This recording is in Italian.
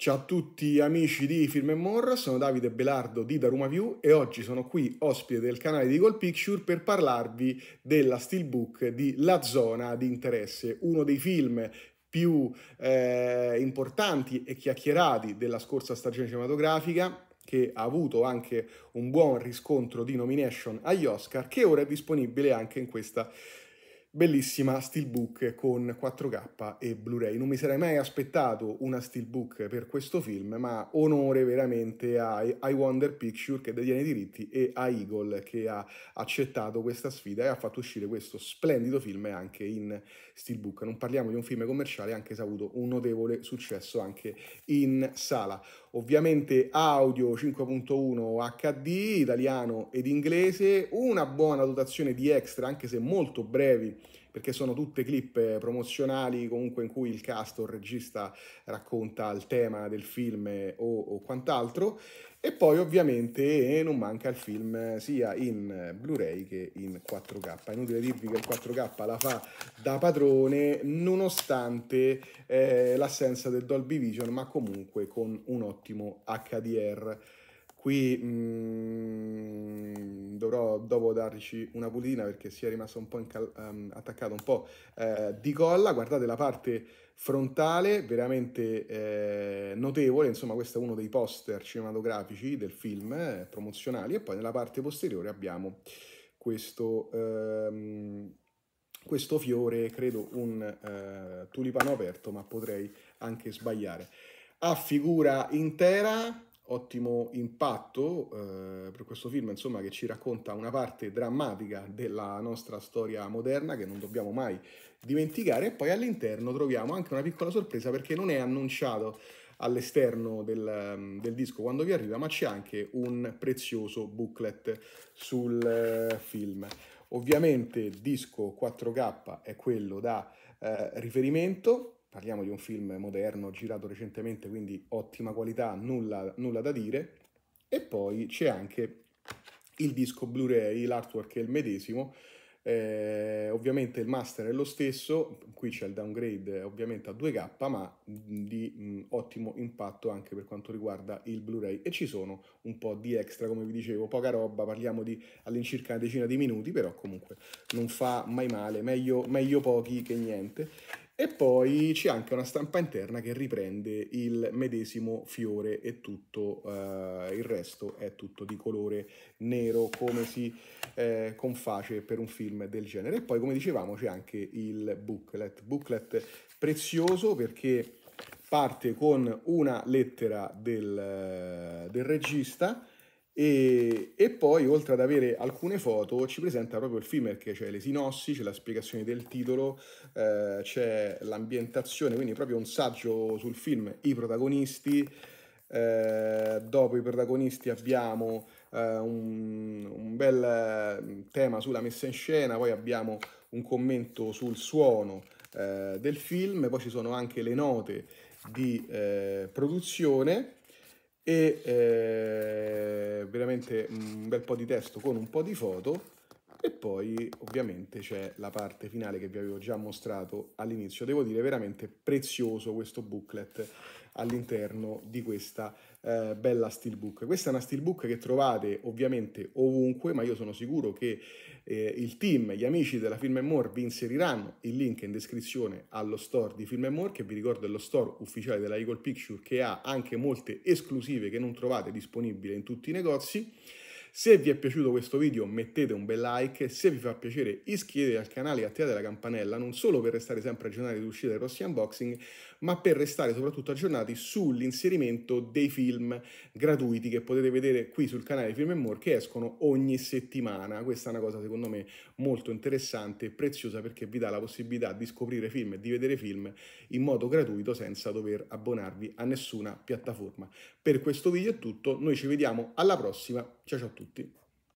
Ciao a tutti amici di Film e More, sono Davide Belardo di Daruma View e oggi sono qui ospite del canale di Gold Picture per parlarvi della steelbook di La Zona di Interesse, uno dei film più eh, importanti e chiacchierati della scorsa stagione cinematografica che ha avuto anche un buon riscontro di nomination agli Oscar, che ora è disponibile anche in questa stagione bellissima steelbook con 4K e Blu-ray. Non mi sarei mai aspettato una steelbook per questo film, ma onore veramente a I Wonder Picture che detiene i diritti e a Eagle che ha accettato questa sfida e ha fatto uscire questo splendido film anche in steelbook. Non parliamo di un film commerciale, anche se ha avuto un notevole successo anche in sala ovviamente audio 5.1 HD, italiano ed inglese, una buona dotazione di extra, anche se molto brevi perché sono tutte clip promozionali comunque in cui il cast o il regista racconta il tema del film o, o quant'altro e poi ovviamente non manca il film sia in Blu-ray che in 4K. Inutile dirvi che il 4K la fa da padrone nonostante eh, l'assenza del Dolby Vision, ma comunque con un ottimo HDR. Qui mh, mm, dovrò dopo darci una pulina perché si è rimasto un po' incal- um, attaccato un po' eh, di colla. Guardate la parte frontale, veramente eh, notevole, insomma questo è uno dei poster cinematografici del film, eh, promozionali, e poi nella parte posteriore abbiamo questo... Ehm, questo fiore, credo un eh, tulipano aperto, ma potrei anche sbagliare. A figura intera, ottimo impatto eh, per questo film, insomma, che ci racconta una parte drammatica della nostra storia moderna che non dobbiamo mai dimenticare e poi all'interno troviamo anche una piccola sorpresa perché non è annunciato all'esterno del, mm, del disco quando vi arriva, ma c'è anche un prezioso booklet sul eh, film. Ovviamente disco 4K è quello da eh, riferimento, parliamo di un film moderno girato recentemente, quindi ottima qualità, nulla, nulla da dire. E poi c'è anche il disco Blu-ray, l'artwork è il medesimo. Eh, ovviamente il master è lo stesso, qui c'è il downgrade ovviamente a 2K, ma di mh, ottimo impatto anche per quanto riguarda il Blu-ray. E ci sono un po' di extra, come vi dicevo, poca roba, parliamo di all'incirca una decina di minuti, però comunque non fa mai male, meglio, meglio pochi che niente. E poi c'è anche una stampa interna che riprende il medesimo fiore e tutto eh, il resto è tutto di colore nero come si eh, conface per un film del genere. E poi come dicevamo c'è anche il booklet, booklet prezioso perché parte con una lettera del, eh, del regista e, e, poi, oltre ad avere alcune foto, ci presenta proprio il film perché c'è le sinossi, c'è la spiegazione del titolo, eh, c'è l'ambientazione, quindi proprio un saggio sul film, i protagonisti. Eh, dopo i protagonisti abbiamo eh, un, un, bel mm, tema sulla messa in scena, poi abbiamo un commento sul suono eh, del film, poi ci sono anche le note di eh, produzione e eh, veramente un bel po' di testo con un po' di foto e poi ovviamente c'è la parte finale che vi avevo già mostrato all'inizio. Devo dire veramente prezioso questo booklet all'interno di questa eh, bella steelbook. Questa è una steelbook che trovate ovviamente ovunque, ma io sono sicuro che eh, il team, gli amici della Film More vi inseriranno il link in descrizione allo store di Film More, che vi ricordo è lo store ufficiale della Eagle Picture, che ha anche molte esclusive che non trovate disponibili in tutti i negozi. Se vi è piaciuto questo video mettete un bel like, se vi fa piacere iscrivetevi al canale e attivate la campanella non solo per restare sempre aggiornati sull'uscita dei prossimi unboxing, ma per restare soprattutto aggiornati sull'inserimento dei film gratuiti che potete vedere qui sul canale Film More che escono ogni settimana. Questa è una cosa secondo me molto interessante e preziosa perché vi dà la possibilità di scoprire film e di vedere film in modo gratuito senza dover abbonarvi a nessuna piattaforma. Per questo video è tutto, noi ci vediamo alla prossima Ciao ciao a tutti.